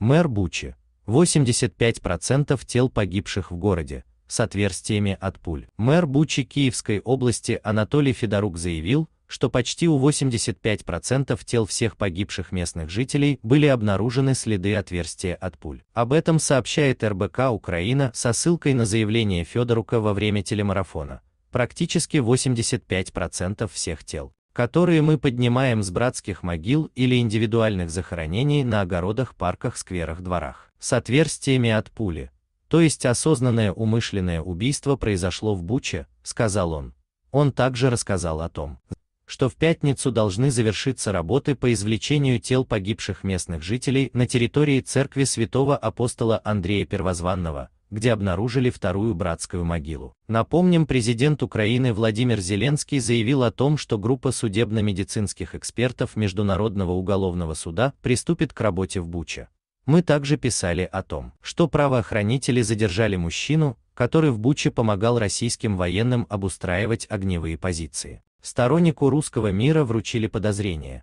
Мэр Бучи. 85% тел погибших в городе с отверстиями от пуль. Мэр Бучи Киевской области Анатолий Федорук заявил, что почти у 85% тел всех погибших местных жителей были обнаружены следы отверстия от пуль. Об этом сообщает РБК Украина со ссылкой на заявление Федорука во время телемарафона. Практически 85% всех тел которые мы поднимаем с братских могил или индивидуальных захоронений на огородах, парках, скверах, дворах, с отверстиями от пули, то есть осознанное умышленное убийство произошло в Буче, сказал он. Он также рассказал о том, что в пятницу должны завершиться работы по извлечению тел погибших местных жителей на территории церкви святого апостола Андрея Первозванного, где обнаружили вторую братскую могилу. Напомним, президент Украины Владимир Зеленский заявил о том, что группа судебно-медицинских экспертов Международного уголовного суда приступит к работе в Буче. Мы также писали о том, что правоохранители задержали мужчину, который в Буче помогал российским военным обустраивать огневые позиции. Стороннику русского мира вручили подозрение,